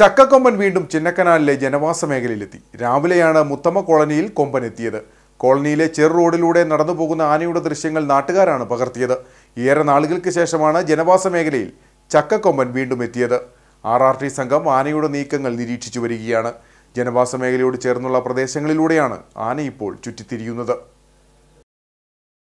ചക്കക്കൊമ്പൻ വീണ്ടും ചിന്നക്കനാലിലെ ജനവാസ മേഖലയിലെത്തി രാവിലെയാണ് മുത്തമ്മ കോളനിയിൽ കൊമ്പൻ എത്തിയത് കോളനിയിലെ ചെറു റോഡിലൂടെ നടന്നു പോകുന്ന ആനയുടെ ദൃശ്യങ്ങൾ നാട്ടുകാരാണ് പകർത്തിയത് ഏറെ നാളുകൾക്ക് ശേഷമാണ് ജനവാസ മേഖലയിൽ ചക്കക്കൊമ്പൻ വീണ്ടും എത്തിയത് ആർ ആർ ടി സംഘം ആനയുടെ നീക്കങ്ങൾ നിരീക്ഷിച്ചു വരികയാണ് ജനവാസ മേഖലയോട് ചേർന്നുള്ള പ്രദേശങ്ങളിലൂടെയാണ് ആന ഇപ്പോൾ ചുറ്റിത്തിരിയുന്നത്